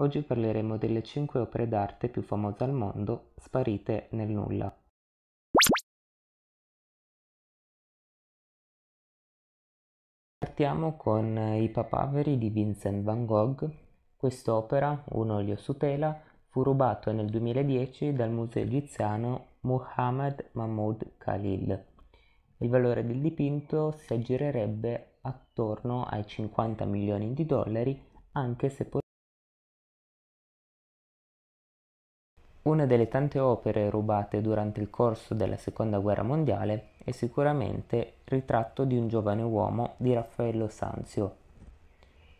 Oggi parleremo delle 5 opere d'arte più famose al mondo sparite nel nulla. Partiamo con I papaveri di Vincent van Gogh. Quest'opera, un olio su tela, fu rubato nel 2010 dal museo egiziano Muhammad Mahmoud Khalil. Il valore del dipinto si aggirerebbe attorno ai 50 milioni di dollari, anche se Una delle tante opere rubate durante il corso della Seconda Guerra Mondiale è sicuramente Ritratto di un giovane uomo di Raffaello Sanzio.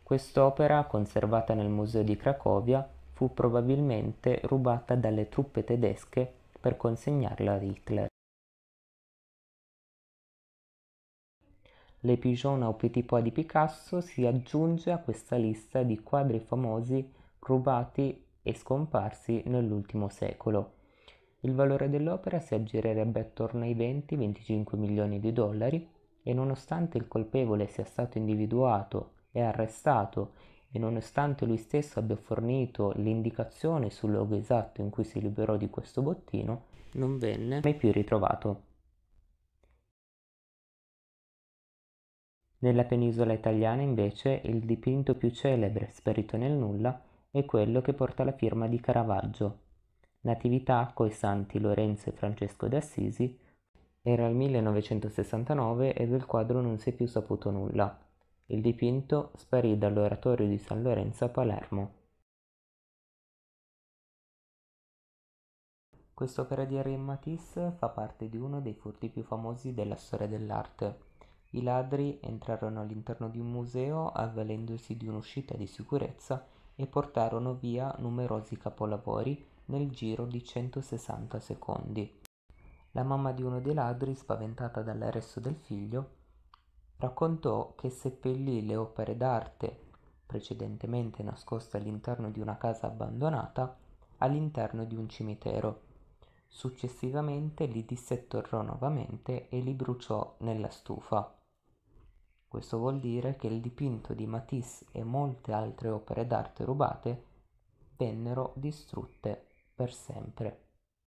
Quest'opera, conservata nel Museo di Cracovia, fu probabilmente rubata dalle truppe tedesche per consegnarla a Hitler. L'Epigione au Petit Pois di Picasso si aggiunge a questa lista di quadri famosi rubati e scomparsi nell'ultimo secolo. Il valore dell'opera si aggirerebbe attorno ai 20-25 milioni di dollari e nonostante il colpevole sia stato individuato e arrestato e nonostante lui stesso abbia fornito l'indicazione sul luogo esatto in cui si liberò di questo bottino, non venne mai più ritrovato. Nella penisola italiana invece il dipinto più celebre, sparito nel nulla, è quello che porta la firma di Caravaggio. Natività coi santi Lorenzo e Francesco d'Assisi era il 1969 e del quadro non si è più saputo nulla. Il dipinto sparì dall'oratorio di San Lorenzo a Palermo. Quest'opera di Henri Matisse fa parte di uno dei furti più famosi della storia dell'arte. I ladri entrarono all'interno di un museo avvalendosi di un'uscita di sicurezza e portarono via numerosi capolavori nel giro di 160 secondi. La mamma di uno dei ladri, spaventata dall'arresto del figlio, raccontò che seppellì le opere d'arte precedentemente nascoste all'interno di una casa abbandonata all'interno di un cimitero. Successivamente li dissettorò nuovamente e li bruciò nella stufa. Questo vuol dire che il dipinto di Matisse e molte altre opere d'arte rubate vennero distrutte per sempre.